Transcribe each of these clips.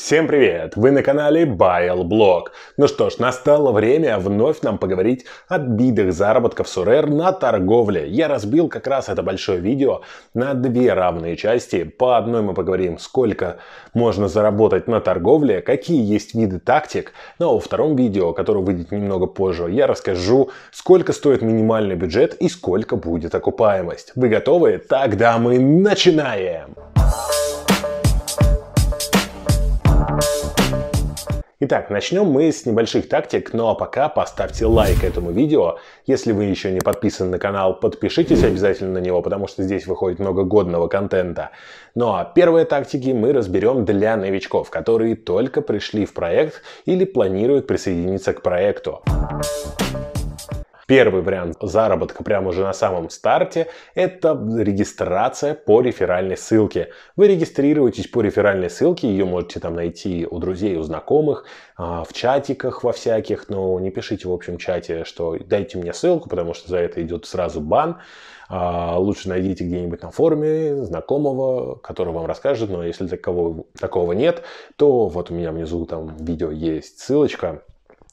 Всем привет! Вы на канале Блог. Ну что ж, настало время вновь нам поговорить о бидах заработков Сурер на торговле. Я разбил как раз это большое видео на две равные части. По одной мы поговорим, сколько можно заработать на торговле, какие есть виды тактик. Ну а во втором видео, которое выйдет немного позже, я расскажу, сколько стоит минимальный бюджет и сколько будет окупаемость. Вы готовы? Тогда мы Начинаем! Итак, начнем мы с небольших тактик, ну а пока поставьте лайк этому видео. Если вы еще не подписаны на канал, подпишитесь обязательно на него, потому что здесь выходит много годного контента. Ну а первые тактики мы разберем для новичков, которые только пришли в проект или планируют присоединиться к проекту. Первый вариант заработка прямо уже на самом старте – это регистрация по реферальной ссылке. Вы регистрируетесь по реферальной ссылке, ее можете там найти у друзей, у знакомых, а, в чатиках во всяких, но не пишите в общем чате, что дайте мне ссылку, потому что за это идет сразу бан. А, лучше найдите где-нибудь на форуме знакомого, который вам расскажет, но если такого, такого нет, то вот у меня внизу там видео есть ссылочка,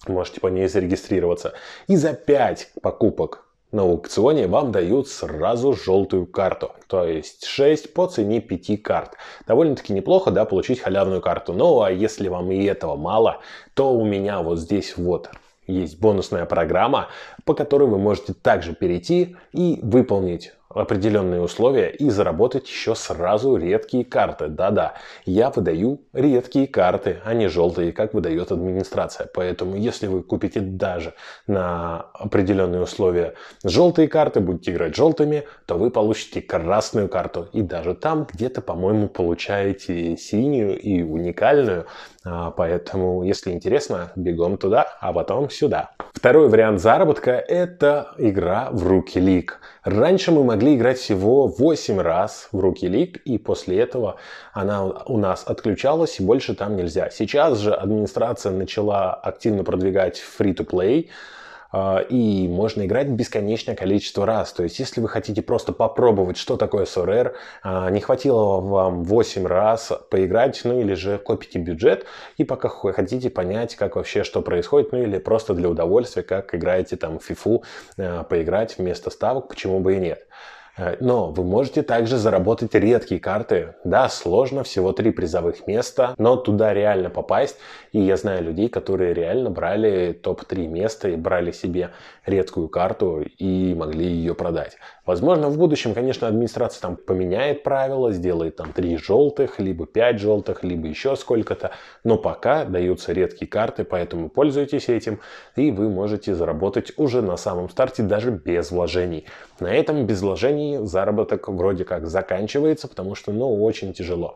можете по ней зарегистрироваться. И за 5 покупок на аукционе вам дают сразу желтую карту, то есть 6 по цене 5 карт. Довольно-таки неплохо, да, получить халявную карту. Ну, а если вам и этого мало, то у меня вот здесь вот есть бонусная программа, по которой вы можете также перейти и выполнить определенные условия и заработать еще сразу редкие карты. Да-да, я выдаю редкие карты, а не желтые, как выдает администрация. Поэтому если вы купите даже на определенные условия желтые карты, будете играть желтыми, то вы получите красную карту. И даже там где-то, по-моему, получаете синюю и уникальную. А, поэтому, если интересно, бегом туда, а потом сюда. Второй вариант заработка – это игра в руки лиг. Раньше мы могли могли играть всего 8 раз в руки лиг, и после этого она у нас отключалась, и больше там нельзя. Сейчас же администрация начала активно продвигать free-to-play, а, и можно играть бесконечное количество раз. То есть, если вы хотите просто попробовать, что такое СРР, а, не хватило вам 8 раз поиграть, ну или же копите бюджет, и пока хотите понять, как вообще, что происходит, ну или просто для удовольствия, как играете там в FIFA, а, поиграть вместо ставок, почему бы и нет. Э, но вы можете также заработать редкие карты. Да, сложно, всего три призовых места, но туда реально попасть. И я знаю людей, которые реально брали топ-3 места и брали себе редкую карту и могли ее продать. Возможно, в будущем, конечно, администрация там поменяет правила, сделает там 3 желтых, либо 5 желтых, либо еще сколько-то. Но пока даются редкие карты, поэтому пользуйтесь этим, и вы можете заработать уже на самом старте даже без вложений. На этом без вложений компании заработок вроде как заканчивается, потому что ну очень тяжело.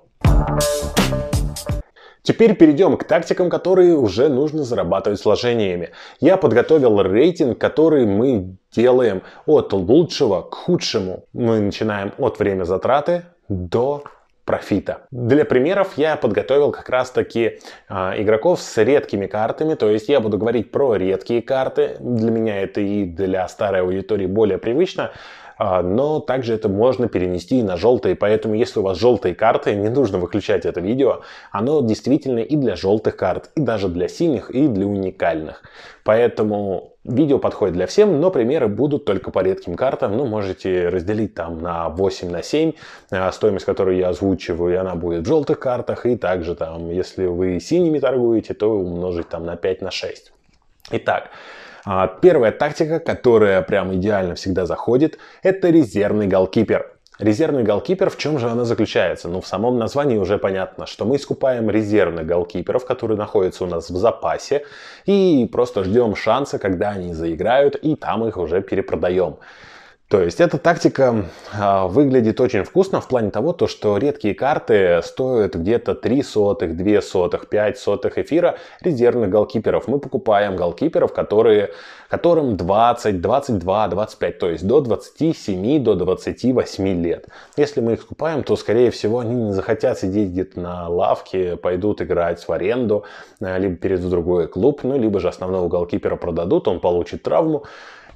Теперь перейдем к тактикам, которые уже нужно зарабатывать сложениями. Я подготовил рейтинг, который мы делаем от лучшего к худшему. Мы начинаем от время затраты до профита. Для примеров я подготовил как раз таки э, а, игроков с редкими картами, то есть я буду говорить про редкие карты, для меня это и для старой аудитории более привычно. А, но также это можно перенести и на желтые, поэтому если у вас желтые карты, не нужно выключать это видео, оно действительно и для желтых карт, и даже для синих, и для уникальных. Поэтому видео подходит для всем, но примеры будут только по редким картам. Ну, можете разделить там на 8, на 7, э, стоимость, которой я озвучиваю, и она будет в желтых картах. И также там, если вы синими торгуете, то умножить там на 5, на 6. Итак, а первая тактика, которая прям идеально всегда заходит, это резервный голкипер. Резервный голкипер, в чем же она заключается? Ну, в самом названии уже понятно, что мы искупаем резервных голкиперов, которые находятся у нас в запасе, и просто ждем шанса, когда они заиграют, и там их уже перепродаем. То есть эта тактика э, выглядит очень вкусно в плане того, то, что редкие карты стоят где-то 3 сотых, 2 сотых, 5 сотых эфира резервных голкиперов. Мы покупаем голкиперов, которые, которым 20, 22, 25, то есть до 27, до 28 лет. Если мы их скупаем, то, скорее всего, они не захотят сидеть где-то на лавке, пойдут играть в аренду, э, либо перейдут в другой клуб, ну, либо же основного голкипера продадут, он получит травму,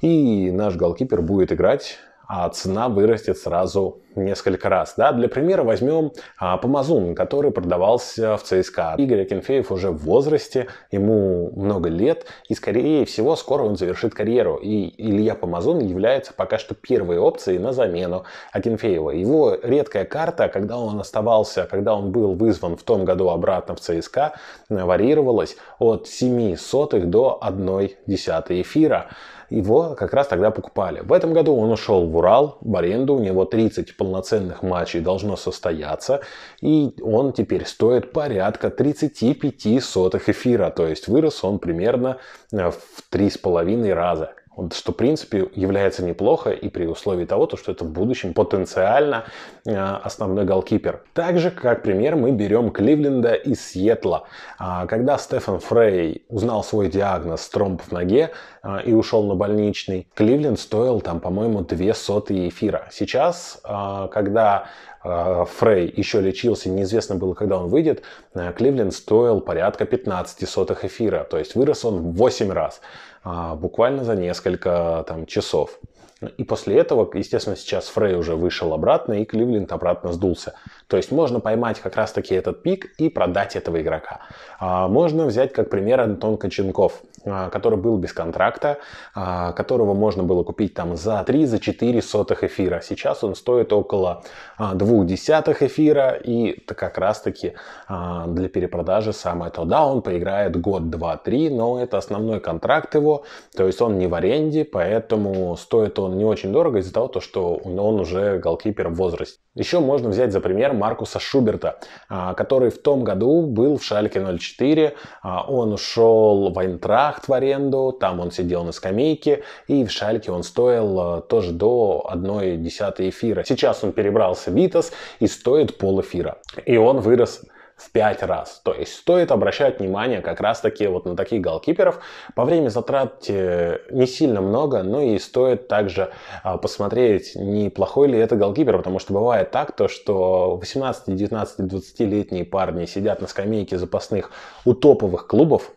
и наш голкипер будет играть а цена вырастет сразу несколько раз. Да? Для примера возьмем а, Помазун, который продавался в ЦСКА. Игорь Акинфеев уже в возрасте, ему много лет, и скорее всего скоро он завершит карьеру. И Илья Помазун является пока что первой опцией на замену Акинфеева. Его редкая карта, когда он оставался, когда он был вызван в том году обратно в ЦСКА, э, варьировалась от 7 сотых до 1 десятой эфира его как раз тогда покупали. В этом году он ушел в Урал в аренду, у него 30 полноценных матчей должно состояться, и он теперь стоит порядка 35 сотых эфира, то есть вырос он примерно э, в 3,5 раза что, в принципе, является неплохо и при условии того, то, что это в будущем потенциально э, основной голкипер. Также, как пример, мы берем Кливленда и Сиэтла. А, когда Стефан Фрей узнал свой диагноз тромб в ноге э, и ушел на больничный, Кливленд стоил там, по-моему, две сотые эфира. Сейчас, э, когда Фрей еще лечился, неизвестно было, когда он выйдет, Кливленд стоил порядка 15 сотых эфира, то есть вырос он в 8 раз. А, буквально за несколько там, часов. И после этого, естественно, сейчас Фрей уже вышел обратно, и Кливленд обратно сдулся. То есть можно поймать как раз-таки этот пик и продать этого игрока. А можно взять как пример Антон Коченков – а, который был без контракта, а, которого можно было купить там за 3, за 4 сотых эфира. Сейчас он стоит около 2 а, десятых эфира, и как раз таки для перепродажи самое то. Да, он поиграет год, два, три, но это основной контракт его, то есть он не в аренде, поэтому стоит он не очень дорого из-за того, что он уже голкипер в возрасте. Еще можно взять за пример Маркуса Шуберта, а, который в том году был в Шальке 04, а, он ушел в Айнтрахт в аренду, там он сидел на скамейке, и в Шальке он стоил а, тоже до 1 десятой эфира. Сейчас он перебрался в Витас и стоит пол эфира. И он вырос в 5 раз. То есть стоит обращать внимание как раз таки вот на таких голкиперов. По времени затрат э, не сильно много, но и стоит также а, посмотреть, неплохой ли это голкипер, потому что бывает так, то, что 18, 19, 20-летние парни сидят на скамейке запасных у топовых клубов,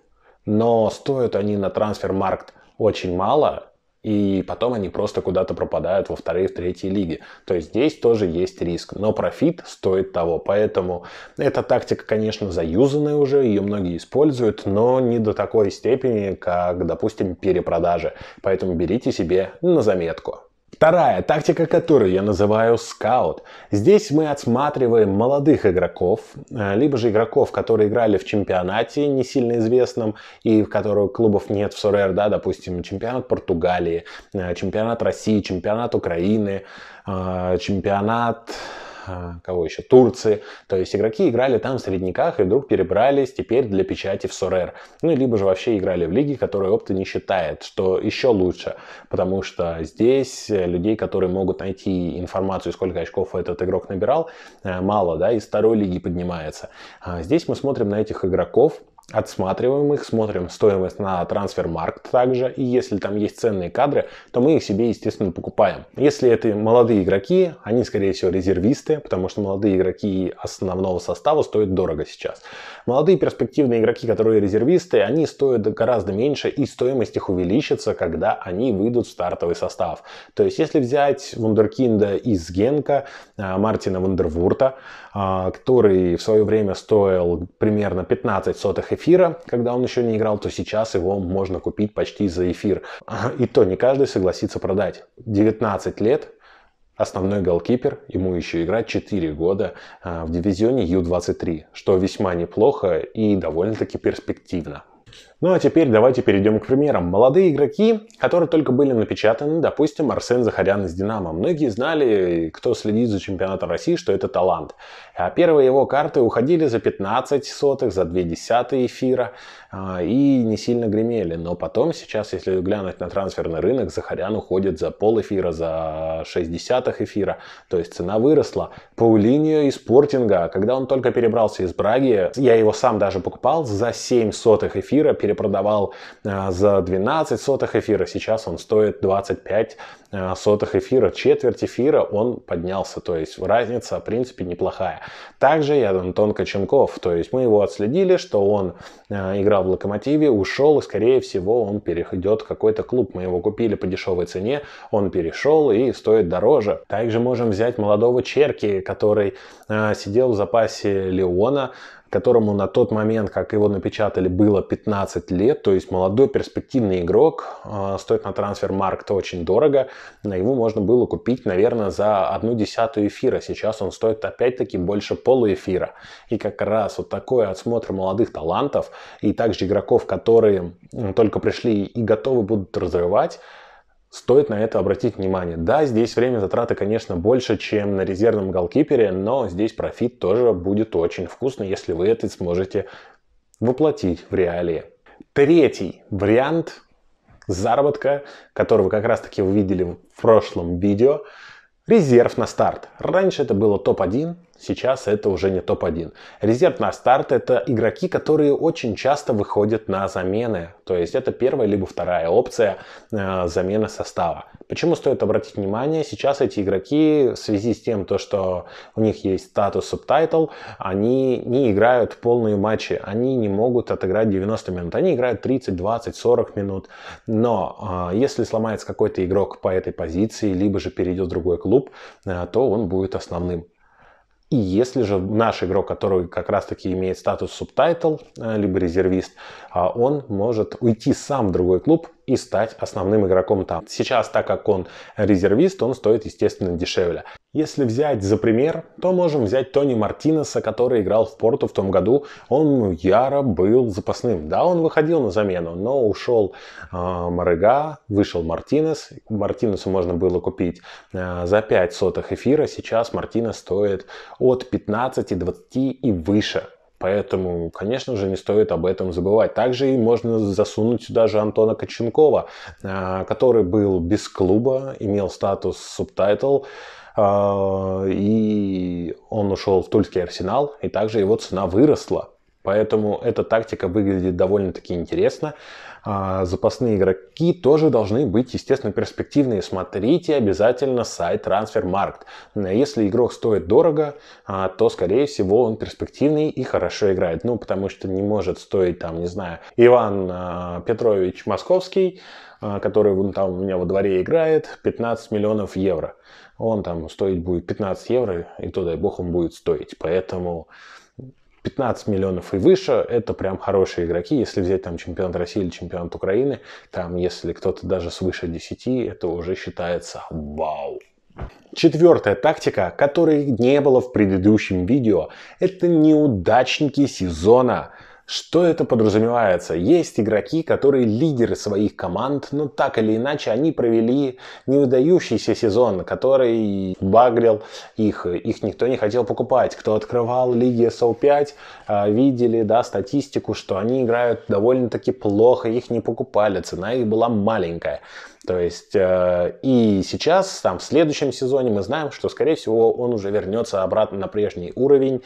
но стоят они на трансфер-маркт очень мало, и потом они просто куда-то пропадают во второй в третьей лиге. То есть здесь тоже есть риск, но профит стоит того. Поэтому эта тактика, конечно, заюзанная уже, ее многие используют, но не до такой степени, как, допустим, перепродажи. Поэтому берите себе на заметку. Вторая тактика, которую я называю скаут. Здесь мы отсматриваем молодых игроков, э, либо же игроков, которые играли в чемпионате не сильно известном и в которых клубов нет в СРР, да, допустим, чемпионат Португалии, э, чемпионат России, чемпионат Украины, э, чемпионат кого еще, Турции. То есть игроки играли там в средниках и вдруг перебрались теперь для печати в Сорер. Ну, либо же вообще играли в лиги, которые опта не считает, что еще лучше. Потому что здесь э, людей, которые могут найти информацию, сколько очков этот игрок набирал, э, мало, да, из второй лиги поднимается. А здесь мы смотрим на этих игроков, Отсматриваем их, смотрим стоимость на трансфер-маркт также, и если там есть ценные кадры, то мы их себе, естественно, покупаем. Если это молодые игроки, они, скорее всего, резервисты, потому что молодые игроки основного состава стоят дорого сейчас. Молодые перспективные игроки, которые резервисты, они стоят гораздо меньше, и стоимость их увеличится, когда они выйдут в стартовый состав. То есть, если взять Вундеркинда из Генка, а, Мартина Вандервурта, а, который в свое время стоил примерно 15 сотых эфира, когда он еще не играл, то сейчас его можно купить почти за эфир. И то не каждый согласится продать. 19 лет, основной голкипер, ему еще играть 4 года а, в дивизионе Ю-23, что весьма неплохо и довольно-таки перспективно. Ну а теперь давайте перейдем к примерам. Молодые игроки, которые только были напечатаны, допустим, Арсен Захарян из «Динамо». Многие знали, кто следит за чемпионатом России, что это талант. А первые его карты уходили за 15 сотых, за 2 десятые эфира а, и не сильно гремели. Но потом сейчас, если глянуть на трансферный рынок, Захарян уходит за пол эфира, за 6 десятых эфира. То есть цена выросла. по Паулиньо из Спортинга, когда он только перебрался из Браги, я его сам даже покупал за 7 сотых эфира перепродавал э, за 12 сотых эфира, сейчас он стоит 25 э, сотых эфира, четверть эфира он поднялся, то есть разница в принципе неплохая. Также я Антон Коченков, то есть мы его отследили, что он э, играл в Локомотиве, ушел и скорее всего он перейдет в какой-то клуб, мы его купили по дешевой цене, он перешел и стоит дороже. Также можем взять молодого Черки, который сидел в запасе Леона, которому на тот момент, как его напечатали, было 15 лет, то есть молодой перспективный игрок, э, стоит на трансфер Маркт очень дорого, на его можно было купить, наверное, за одну десятую эфира, сейчас он стоит опять-таки больше полуэфира. И как раз вот такой отсмотр молодых талантов и также игроков, которые только пришли и готовы будут разрывать, Стоит на это обратить внимание. Да, здесь время затраты, конечно, больше, чем на резервном голкипере, но здесь профит тоже будет очень вкусный, если вы это сможете воплотить в реалии. Третий вариант заработка, который вы как раз таки увидели в прошлом видео – Резерв на старт. Раньше это было топ-1, сейчас это уже не топ-1. Резерв на старт это игроки, которые очень часто выходят на замены. То есть это первая либо вторая опция э, замены состава. Почему стоит обратить внимание? Сейчас эти игроки в связи с тем, то, что у них есть статус субтайтл, они не играют полные матчи, они не могут отыграть 90 минут, они играют 30, 20, 40 минут. Но э, если сломается какой-то игрок по этой позиции, либо же перейдет в другой клуб, э, то он будет основным. И если же наш игрок, который как раз-таки имеет статус субтайтл, э, либо резервист, а, он может уйти сам в другой клуб, и стать основным игроком там. Сейчас, так как он резервист, он стоит, естественно, дешевле. Если взять за пример, то можем взять Тони Мартинеса, который играл в Порту в том году. Он яро был запасным. Да, он выходил на замену, но ушел э, а, Морега, вышел Мартинес. Мартинесу можно было купить э, за 5 сотых эфира. Сейчас Мартинес стоит от 15, 20 и выше. Поэтому, конечно же, не стоит об этом забывать. Также и можно засунуть сюда же Антона Коченкова, а, который был без клуба, имел статус субтайтл, а, и он ушел в Тульский Арсенал, и также его цена выросла. Поэтому эта тактика выглядит довольно-таки интересно. А, запасные игроки тоже должны быть, естественно, перспективные. Смотрите обязательно сайт TransferMarkt. Если игрок стоит дорого, а, то, скорее всего, он перспективный и хорошо играет. Ну, потому что не может стоить, там, не знаю, Иван а, Петрович Московский, который вон там у меня во дворе играет, 15 миллионов евро. Он там стоить будет 15 евро, и то, дай бог, он будет стоить. Поэтому 15 миллионов и выше, это прям хорошие игроки. Если взять там чемпионат России или чемпионат Украины, там если кто-то даже свыше 10, это уже считается вау. Четвертая тактика, которой не было в предыдущем видео, это неудачники сезона. Что это подразумевается? Есть игроки, которые лидеры своих команд, но так или иначе они провели неудающийся сезон, который багрил их, их никто не хотел покупать. Кто открывал лиги SL5, а, видели да, статистику, что они играют довольно-таки плохо, их не покупали, цена их была маленькая. То есть э, и сейчас, там в следующем сезоне мы знаем, что скорее всего он уже вернется обратно на прежний уровень,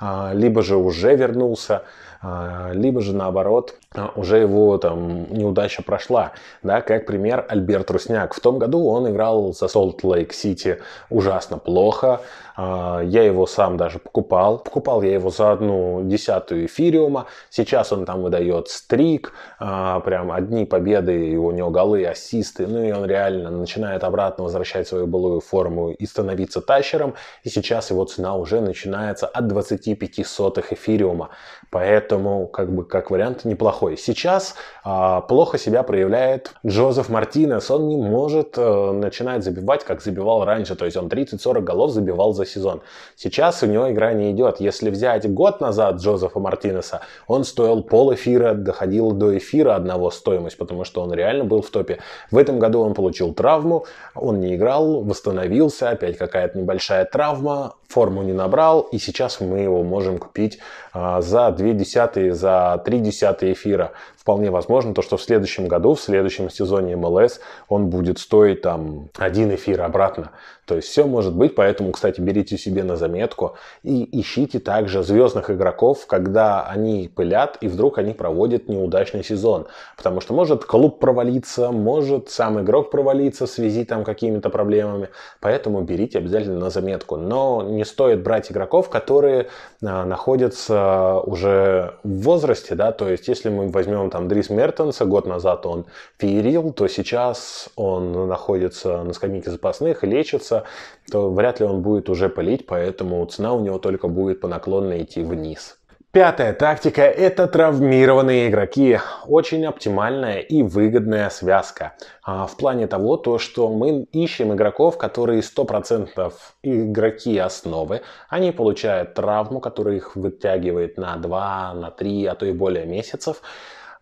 а, либо же уже вернулся. А, либо же наоборот а, уже его там неудача прошла, да, как пример Альберт Русняк. В том году он играл за Солт Лейк Сити ужасно плохо, а, я его сам даже покупал. Покупал я его за одну десятую эфириума. Сейчас он там выдает стрик. А, прям одни победы, и у него голы, ассисты. Ну и он реально начинает обратно возвращать свою былую форму и становиться тащером. И сейчас его цена уже начинается от 25 сотых эфириума. Поэтому, как бы, как вариант, неплохой. Сейчас а, плохо себя проявляет Джозеф Мартинес. Он не может э, начинать забивать, как забивал раньше. То есть он 30-40 голов забивал за сезон. Сейчас у него игра не идет. Если взять год назад Джозефа Мартинеса, он стоил пол эфира, доходил до эфира одного стоимость, потому что он реально был в топе. В этом году он получил травму, он не играл, восстановился, опять какая-то небольшая травма, форму не набрал, и сейчас мы его можем купить а, за 2 десятые, за 3 десятые эфира вполне возможно то, что в следующем году, в следующем сезоне MLS он будет стоить там один эфир обратно. То есть все может быть, поэтому, кстати, берите себе на заметку и ищите также звездных игроков, когда они пылят и вдруг они проводят неудачный сезон. Потому что может клуб провалиться, может сам игрок провалиться в связи там какими-то проблемами. Поэтому берите обязательно на заметку. Но не стоит брать игроков, которые а, находятся уже в возрасте, да, то есть если мы возьмем там Дрис Мертенса, год назад он феерил, то сейчас он находится на скамейке запасных лечится, то вряд ли он будет уже пылить, поэтому цена у него только будет по наклонной идти вниз. Пятая тактика – это травмированные игроки. Очень оптимальная и выгодная связка. А в плане того, то, что мы ищем игроков, которые 100% игроки основы. Они получают травму, которая их вытягивает на 2, на 3, а то и более месяцев.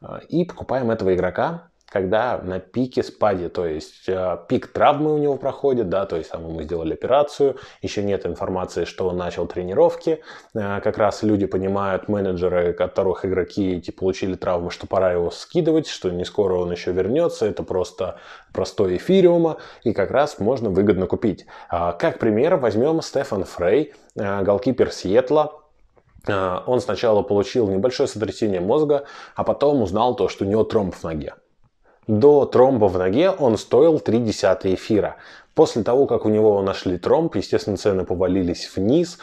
А, и покупаем этого игрока, когда на пике спаде, то есть а, пик травмы у него проходит, да, то есть там ему сделали операцию, еще нет информации, что он начал тренировки, а, как раз люди понимают, менеджеры, которых игроки эти типа, получили травму, что пора его скидывать, что не скоро он еще вернется, это просто простой эфириума, и как раз можно выгодно купить. как пример возьмем Стефан Фрей, голкипер Сиэтла, Э, он сначала получил небольшое сотрясение мозга, а потом узнал то, что у него тромб в ноге. До тромба в ноге он стоил 0,3 эфира. После того, как у него нашли тромб, естественно, цены повалились вниз.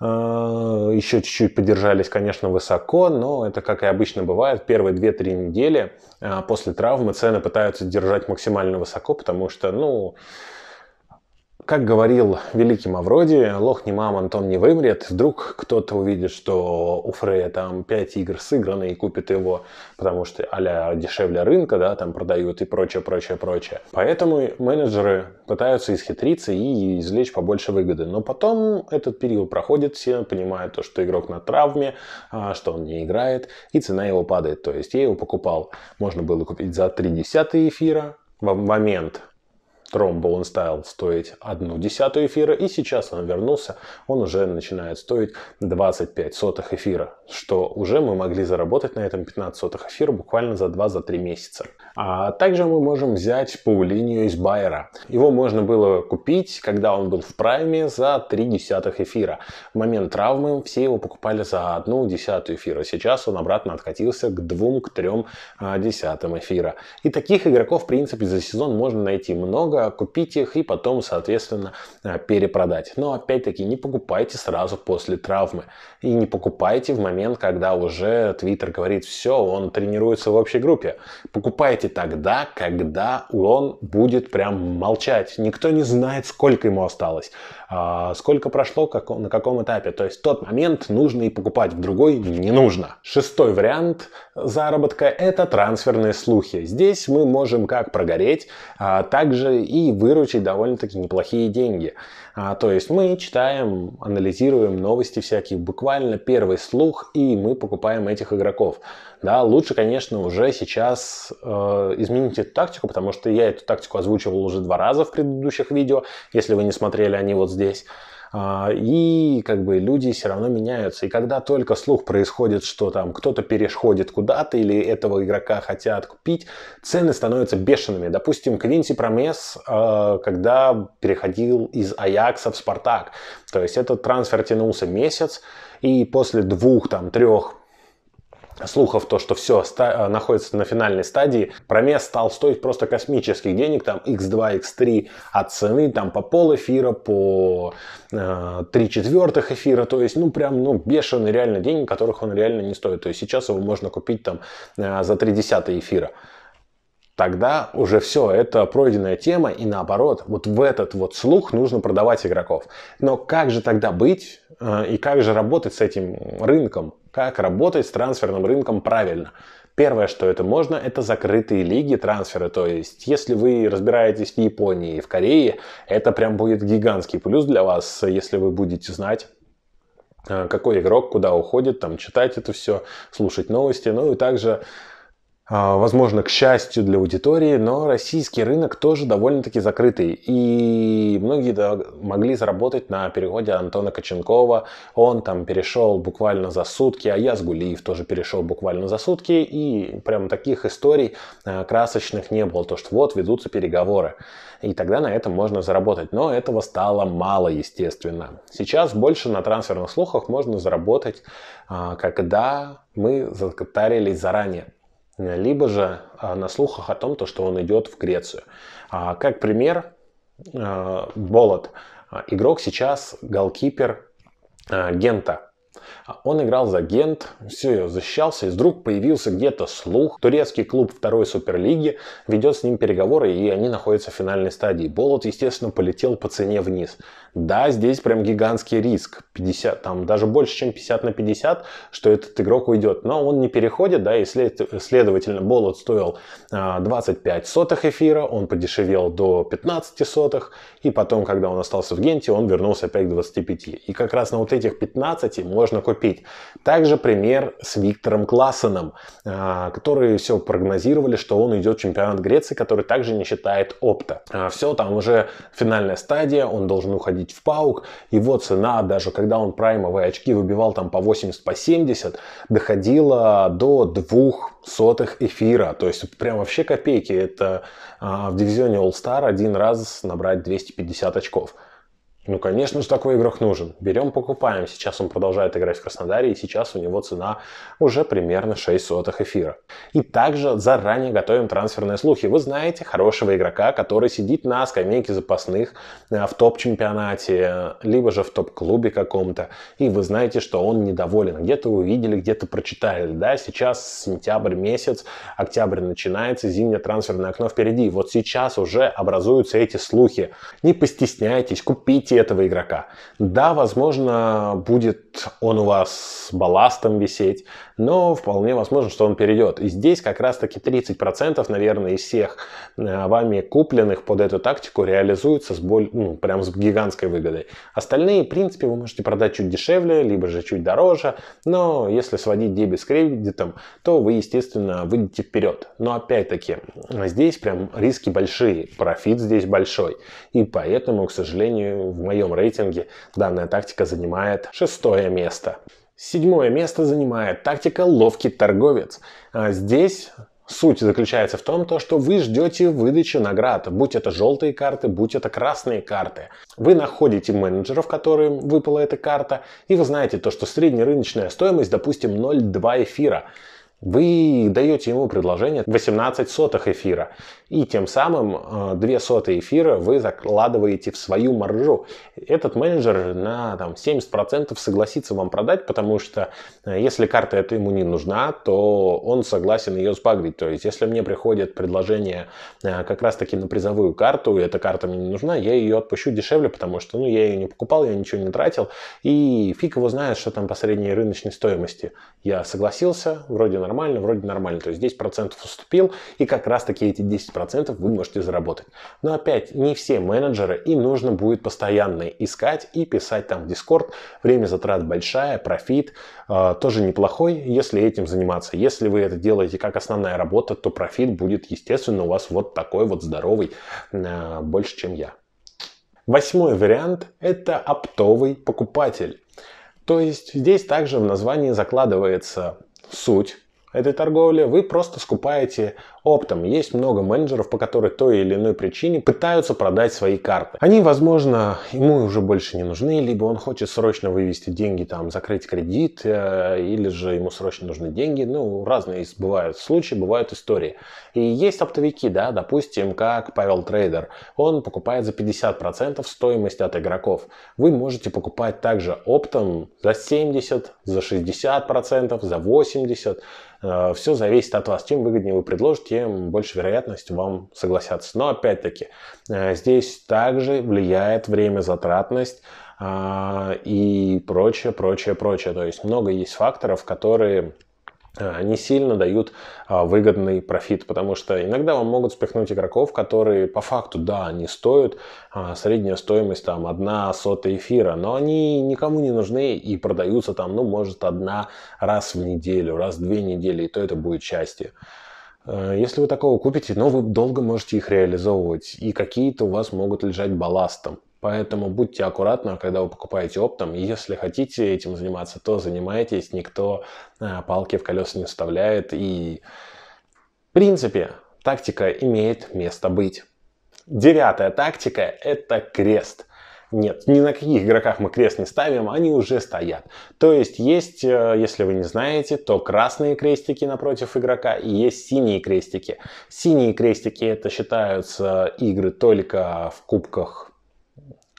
Э, еще чуть-чуть подержались, конечно, высоко, но это, как и обычно бывает, первые 2-3 недели э, после травмы цены пытаются держать максимально высоко, потому что, ну, как говорил великий Мавроди, лох не мам, он не вымрет. Вдруг кто-то увидит, что у Фрея там 5 игр сыграны и купит его, потому что а дешевле рынка, да, там продают и прочее, прочее, прочее. Поэтому менеджеры пытаются исхитриться и извлечь побольше выгоды. Но потом этот период проходит, все понимают то, что игрок на травме, а, что он не играет, и цена его падает. То есть я его покупал, можно было купить за 3 десятые эфира, в момент Тромбо он стал стоить одну десятую эфира, и сейчас он вернулся, он уже начинает стоить 25 сотых эфира, что уже мы могли заработать на этом 15 сотых эфира буквально за 2-3 месяца. А также мы можем взять Паулинию из Байера. Его можно было купить, когда он был в прайме, за 3 десятых эфира. В момент травмы все его покупали за 1 десятую эфира. Сейчас он обратно откатился к 2-3 а, десятым эфира. И таких игроков, в принципе, за сезон можно найти много, купить их и потом, соответственно, а, перепродать. Но, опять-таки, не покупайте сразу после травмы. И не покупайте в момент, когда уже Твиттер говорит, все, он тренируется в общей группе. Покупайте Давайте тогда, когда он будет прям молчать. Никто не знает, сколько ему осталось, а, сколько прошло, на каком этапе. То есть тот момент нужно и покупать, в другой не нужно. Шестой вариант заработка – это трансферные слухи. Здесь мы можем как прогореть, а также и выручить довольно-таки неплохие деньги. А, то есть мы читаем, анализируем новости всякие, буквально первый слух, и мы покупаем этих игроков. Да, лучше, конечно, уже сейчас э, изменить эту тактику, потому что я эту тактику озвучивал уже два раза в предыдущих видео, если вы не смотрели они вот здесь. А, и как бы люди все равно меняются. И когда только слух происходит, что там кто-то переходит куда-то или этого игрока хотят купить, цены становятся бешеными. Допустим, Квинси Промес, а, когда переходил из Аякса в Спартак. То есть этот трансфер тянулся месяц, и после двух, там, трех слухов, то, что все э, находится на финальной стадии, промес стал стоить просто космических денег, там x2, x3 от цены, там по пол эфира, по э, 3 четвертых эфира, то есть, ну, прям, ну, бешеный реально денег которых он реально не стоит. То есть сейчас его можно купить там э, за 3 десятые эфира тогда уже все, это пройденная тема, и наоборот, вот в этот вот слух нужно продавать игроков. Но как же тогда быть э, и как же работать с этим рынком? Как работать с трансферным рынком правильно? Первое, что это можно, это закрытые лиги трансферы. То есть, если вы разбираетесь в Японии и в Корее, это прям будет гигантский плюс для вас, если вы будете знать, э, какой игрок куда уходит, там читать это все, слушать новости. Ну и также а, возможно, к счастью для аудитории, но российский рынок тоже довольно-таки закрытый. И многие могли заработать на переходе Антона Коченкова. Он там перешел буквально за сутки, а я с Гулиев тоже перешел буквально за сутки. И прям таких историй а, красочных не было. То, что вот ведутся переговоры. И тогда на этом можно заработать. Но этого стало мало, естественно. Сейчас больше на трансферных слухах можно заработать, а, когда мы закатарились заранее либо же а, на слухах о том, то, что он идет в Грецию. А, как пример, э, Болот, а, игрок сейчас голкипер э, Гента. Он играл за Агент, все, защищался, и вдруг появился где-то слух. Турецкий клуб второй суперлиги ведет с ним переговоры, и они находятся в финальной стадии. Болот, естественно, полетел по цене вниз. Да, здесь прям гигантский риск. 50, там даже больше, чем 50 на 50, что этот игрок уйдет. Но он не переходит, да, и след, следовательно, Болот стоил 25 а, сотых эфира, он подешевел до 15 сотых, и потом, когда он остался в Генте, он вернулся опять к 25. И как раз на вот этих 15 можно купить купить. Также пример с Виктором Классеном, а, которые все прогнозировали, что он идет в чемпионат Греции, который также не считает опта. А, все, там уже финальная стадия, он должен уходить в паук. Его цена, даже когда он праймовые очки выбивал там по 80, по 70, доходила до двух сотых эфира. То есть прям вообще копейки. Это а, в дивизионе All-Star один раз набрать 250 очков. Ну, конечно же, такой игрок нужен. Берем, покупаем. Сейчас он продолжает играть в Краснодаре, и сейчас у него цена уже примерно 6 сотых эфира. И также заранее готовим трансферные слухи. Вы знаете хорошего игрока, который сидит на скамейке запасных э, в топ-чемпионате, э, либо же в топ-клубе каком-то, и вы знаете, что он недоволен. Где-то увидели, где-то прочитали. Да, сейчас сентябрь месяц, октябрь начинается, зимнее трансферное окно впереди. Вот сейчас уже образуются эти слухи. Не постесняйтесь, купите привести этого игрока. Да, возможно, будет он у вас балластом висеть, но вполне возможно, что он перейдет. И здесь как раз-таки 30%, наверное, из всех э, вами купленных под эту тактику реализуются с боль... ну, прям с гигантской выгодой. Остальные, в принципе, вы можете продать чуть дешевле, либо же чуть дороже, но если сводить дебет с кредитом, то вы, естественно, выйдете вперед. Но опять-таки, здесь прям риски большие, профит здесь большой, и поэтому, к сожалению, моем рейтинге данная тактика занимает шестое место. Седьмое место занимает тактика «Ловкий торговец». А здесь Суть заключается в том, то, что вы ждете выдачи наград, будь это желтые карты, будь это красные карты. Вы находите менеджеров, которым выпала эта карта, и вы знаете то, что среднерыночная стоимость, допустим, 0,2 эфира. Вы даете ему предложение 18 сотых эфира, и тем самым 2 э, сотые эфира вы закладываете в свою маржу. Этот менеджер на там, 70% согласится вам продать, потому что э, если карта эта ему не нужна, то он согласен ее сбагрить. То есть если мне приходит предложение э, как раз таки на призовую карту, и эта карта мне не нужна, я ее отпущу дешевле, потому что ну, я ее не покупал, я ничего не тратил, и фиг его знает, что там по средней рыночной стоимости. Я согласился, вроде нормально, нормально, вроде нормально. То есть 10% уступил, и как раз таки эти 10% вы можете заработать. Но опять, не все менеджеры, им нужно будет постоянно искать и писать там в Discord. Время затрат большая, профит э, тоже неплохой, если этим заниматься. Если вы это делаете как основная работа, то профит будет, естественно, у вас вот такой вот здоровый, э, больше, чем я. Восьмой вариант – это оптовый покупатель. То есть здесь также в названии закладывается суть этой торговли, вы просто скупаете оптом. Есть много менеджеров, по которой той или иной причине пытаются продать свои карты. Они, возможно, ему уже больше не нужны, либо он хочет срочно вывести деньги, там, закрыть кредит, э, или же ему срочно нужны деньги. Ну, разные бывают случаи, бывают истории. И есть оптовики, да, допустим, как Павел Трейдер. Он покупает за 50% стоимость от игроков. Вы можете покупать также оптом за 70, за 60%, за 80%. Э, все зависит от вас. Чем выгоднее вы предложите, тем больше вероятность вам согласятся. Но опять-таки, э, здесь также влияет время затратность а, и прочее, прочее, прочее. То есть много есть факторов, которые э, не сильно дают а, выгодный профит, потому что иногда вам могут спихнуть игроков, которые по факту, да, они стоят, а, средняя стоимость там одна сотая эфира, но они никому не нужны и продаются там, ну, может, одна раз в неделю, раз в две недели, и то это будет счастье. Э, если вы такого купите, но вы долго можете их реализовывать, и какие-то у вас могут лежать балластом. Поэтому будьте аккуратны, а когда вы покупаете оптом. Если хотите этим заниматься, то занимайтесь. Никто э, палки в колеса не вставляет. И, в принципе, тактика имеет место быть. Девятая тактика – это крест – нет, ни на каких игроках мы крест не ставим, они уже стоят. То есть есть, э, если вы не знаете, то красные крестики напротив игрока и есть синие крестики. Синие крестики это считаются игры только в кубках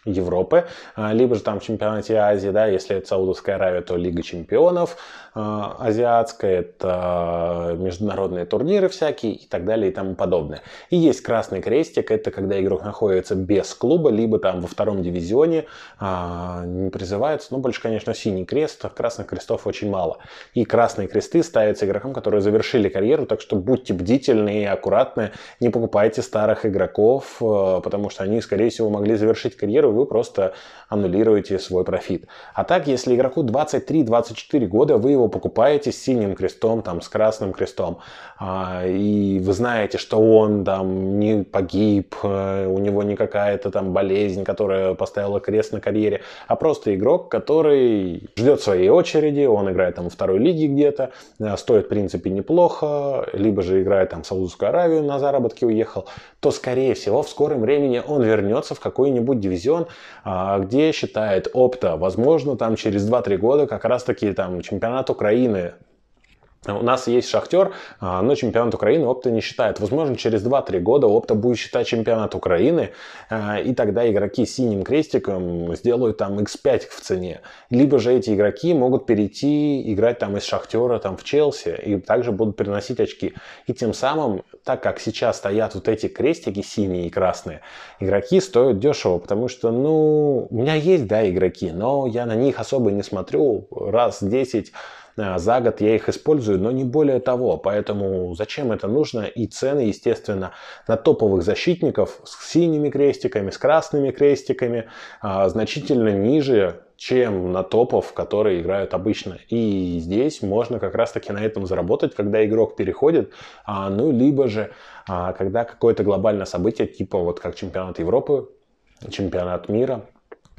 Европы, а, либо же там в чемпионате Азии, да, если это Саудовская Аравия, то Лига чемпионов а, азиатская, это а, международные турниры всякие и так далее и тому подобное. И есть красный крестик, это когда игрок находится без клуба, либо там во втором дивизионе не призывается, ну больше, конечно, синий крест, красных крестов очень мало. И красные кресты ставятся игрокам, которые завершили карьеру, так что будьте бдительны и аккуратны, не покупайте старых игроков, потому что они, скорее всего, могли завершить карьеру, вы просто аннулируете свой профит. А так, если игроку 23-24 года, вы его покупаете с синим крестом, там, с красным крестом, а, и вы знаете, что он там не погиб, э, у него не какая-то там болезнь, которая поставила крест на карьере, а просто игрок, который ждет своей очереди, он играет там во второй лиге где-то, э, стоит в принципе неплохо, либо же играет там в Саудовскую Аравию на заработки уехал, то скорее всего в скором времени он вернется в какой-нибудь дивизион, а, где считает опта. Возможно, там через 2-3 года как раз-таки там чемпионат Украины у нас есть «Шахтер», а, но чемпионат Украины опта не считает. Возможно, через 2-3 года опта будет считать чемпионат Украины, а, и тогда игроки с синим крестиком сделают там x5 в цене. Либо же эти игроки могут перейти играть там из «Шахтера» там, в Челси, и также будут приносить очки. И тем самым, так как сейчас стоят вот эти крестики синие и красные, игроки стоят дешево, потому что, ну, у меня есть, да, игроки, но я на них особо не смотрю раз 10 а, за год я их использую, но не более того. Поэтому зачем это нужно? И цены, естественно, на топовых защитников с синими крестиками, с красными крестиками а, значительно ниже, чем на топов, которые играют обычно. И здесь можно как раз таки на этом заработать, когда игрок переходит, а, ну либо же когда какое-то глобальное событие, типа вот как чемпионат Европы, чемпионат мира,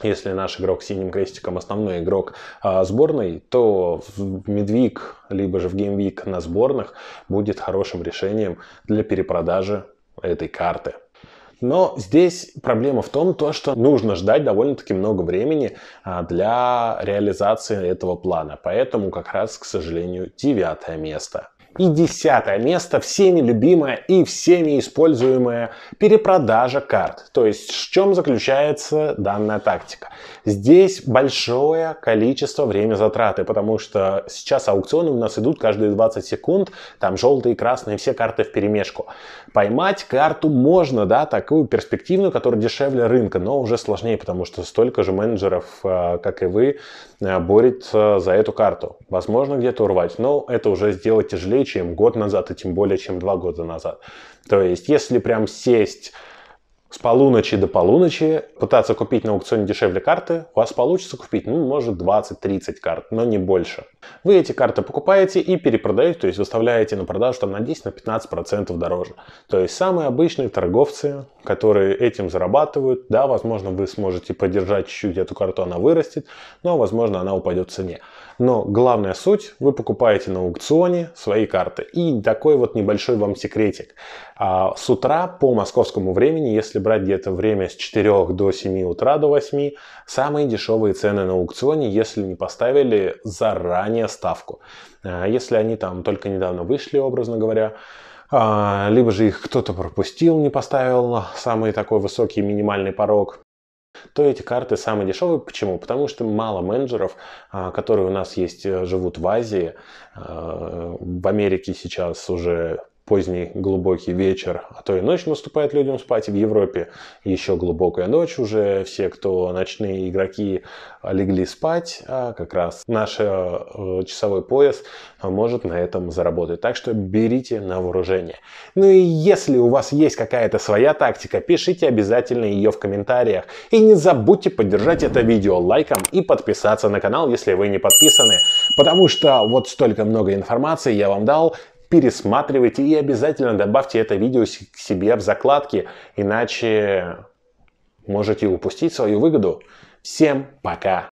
если наш игрок с синим крестиком основной игрок а, сборной, то в Медвик, либо же в Геймвик на сборных будет хорошим решением для перепродажи этой карты. Но здесь проблема в том, то, что нужно ждать довольно-таки много времени а, для реализации этого плана. Поэтому как раз, к сожалению, девятое место – и десятое место всеми любимая и всеми используемая перепродажа карт. То есть в чем заключается данная тактика. Здесь большое количество времени затраты, потому что сейчас аукционы у нас идут каждые 20 секунд, там желтые, красные, все карты в перемешку. Поймать карту можно, да, такую перспективную, которая дешевле рынка, но уже сложнее, потому что столько же менеджеров, э, как и вы, э, борет за эту карту. Возможно, где-то урвать, но это уже сделать тяжелее, чем год назад, и тем более, чем два года назад. То есть, если прям сесть с полуночи до полуночи пытаться купить на аукционе дешевле карты, у вас получится купить, ну, может, 20-30 карт, но не больше. Вы эти карты покупаете и перепродаете, то есть выставляете на продажу там на 10-15% на дороже. То есть самые обычные торговцы, которые этим зарабатывают, да, возможно, вы сможете поддержать чуть-чуть эту карту, она вырастет, но, возможно, она упадет в цене. Но главная суть, вы покупаете на аукционе свои карты. И такой вот небольшой вам секретик. А, с утра по московскому времени, если брать где-то время с 4 до 7 утра, до 8, Самые дешевые цены на аукционе, если не поставили заранее ставку. А, если они там только недавно вышли, образно говоря, а, либо же их кто-то пропустил, не поставил самый такой высокий минимальный порог, то эти карты самые дешевые. Почему? Потому что мало менеджеров, а, которые у нас есть, э, живут в Азии. В Америке сейчас уже поздний глубокий вечер, а то и ночь наступает людям спать, и в Европе еще глубокая ночь уже, все, кто ночные игроки, а, легли спать, а как раз наш э, э часовой пояс а, может на этом заработать. Так что берите на вооружение. Ну и если у вас есть какая-то своя тактика, пишите обязательно ее в комментариях. И не забудьте поддержать это видео лайком и подписаться на канал, если вы не подписаны, потому что вот столько много информации я вам дал, пересматривайте и обязательно добавьте это видео к себе в закладки, иначе можете упустить свою выгоду. Всем пока!